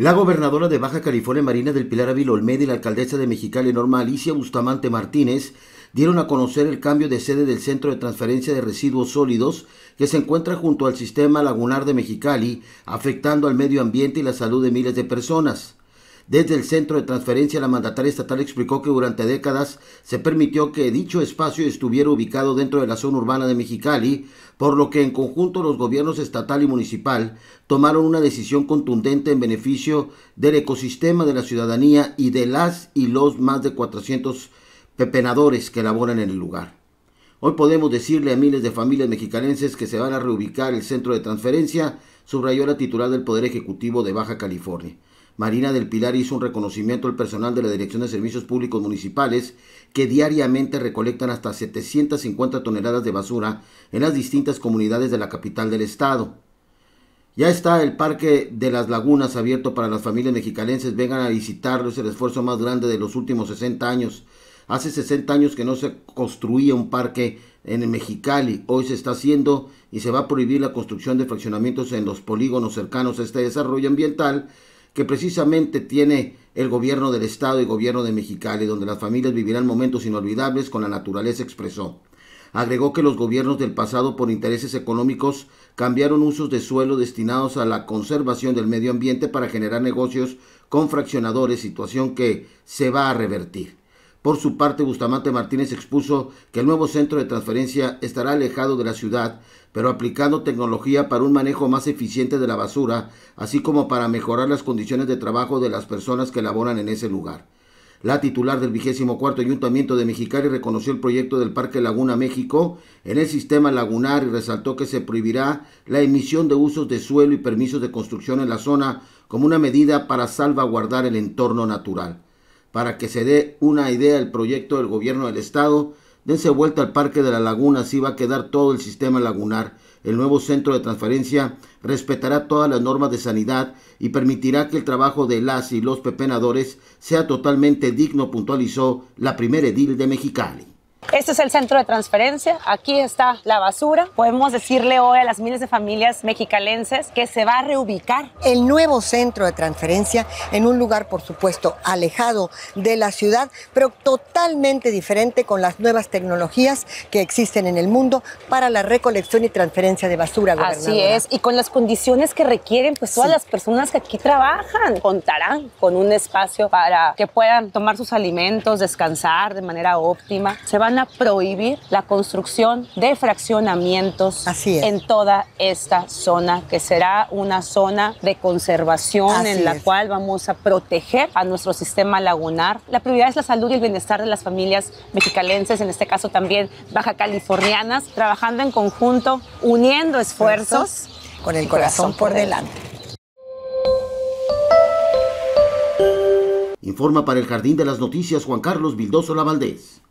La gobernadora de Baja California Marina del Pilar Ávila Olmedo y la alcaldesa de Mexicali Norma Alicia Bustamante Martínez dieron a conocer el cambio de sede del Centro de Transferencia de Residuos Sólidos que se encuentra junto al sistema lagunar de Mexicali, afectando al medio ambiente y la salud de miles de personas. Desde el Centro de Transferencia, la mandataria estatal explicó que durante décadas se permitió que dicho espacio estuviera ubicado dentro de la zona urbana de Mexicali, por lo que en conjunto los gobiernos estatal y municipal tomaron una decisión contundente en beneficio del ecosistema de la ciudadanía y de las y los más de 400 pepenadores que laboran en el lugar. Hoy podemos decirle a miles de familias mexicanenses que se van a reubicar el centro de transferencia, subrayó la titular del Poder Ejecutivo de Baja California. Marina del Pilar hizo un reconocimiento al personal de la Dirección de Servicios Públicos Municipales que diariamente recolectan hasta 750 toneladas de basura en las distintas comunidades de la capital del estado. Ya está el Parque de las Lagunas abierto para las familias mexicalenses. Vengan a visitarlo, es el esfuerzo más grande de los últimos 60 años. Hace 60 años que no se construía un parque en Mexicali. Hoy se está haciendo y se va a prohibir la construcción de fraccionamientos en los polígonos cercanos a este desarrollo ambiental que precisamente tiene el gobierno del Estado y gobierno de Mexicali, donde las familias vivirán momentos inolvidables con la naturaleza, expresó. Agregó que los gobiernos del pasado por intereses económicos cambiaron usos de suelo destinados a la conservación del medio ambiente para generar negocios con fraccionadores, situación que se va a revertir. Por su parte, Bustamante Martínez expuso que el nuevo centro de transferencia estará alejado de la ciudad, pero aplicando tecnología para un manejo más eficiente de la basura, así como para mejorar las condiciones de trabajo de las personas que laboran en ese lugar. La titular del vigésimo Ayuntamiento de Mexicali reconoció el proyecto del Parque Laguna México en el sistema lagunar y resaltó que se prohibirá la emisión de usos de suelo y permisos de construcción en la zona como una medida para salvaguardar el entorno natural. Para que se dé una idea el proyecto del gobierno del estado, dense vuelta al Parque de la Laguna, así va a quedar todo el sistema lagunar. El nuevo centro de transferencia respetará todas las normas de sanidad y permitirá que el trabajo de las y los pepenadores sea totalmente digno, puntualizó la primera edil de Mexicali. Este es el centro de transferencia. Aquí está la basura. Podemos decirle hoy a las miles de familias mexicalenses que se va a reubicar. El nuevo centro de transferencia en un lugar, por supuesto, alejado de la ciudad, pero totalmente diferente con las nuevas tecnologías que existen en el mundo para la recolección y transferencia de basura. Así es, y con las condiciones que requieren pues todas las personas que aquí trabajan. Contarán con un espacio para que puedan tomar sus alimentos, descansar de manera óptima. Se van prohibir la construcción de fraccionamientos en toda esta zona, que será una zona de conservación en la cual vamos a proteger a nuestro sistema lagunar. La prioridad es la salud y el bienestar de las familias mexicalenses, en este caso también baja californianas, trabajando en conjunto, uniendo esfuerzos. con el corazón, por delante. Informa para el Jardín de las Noticias Juan Carlos Vildoso Lavaldés.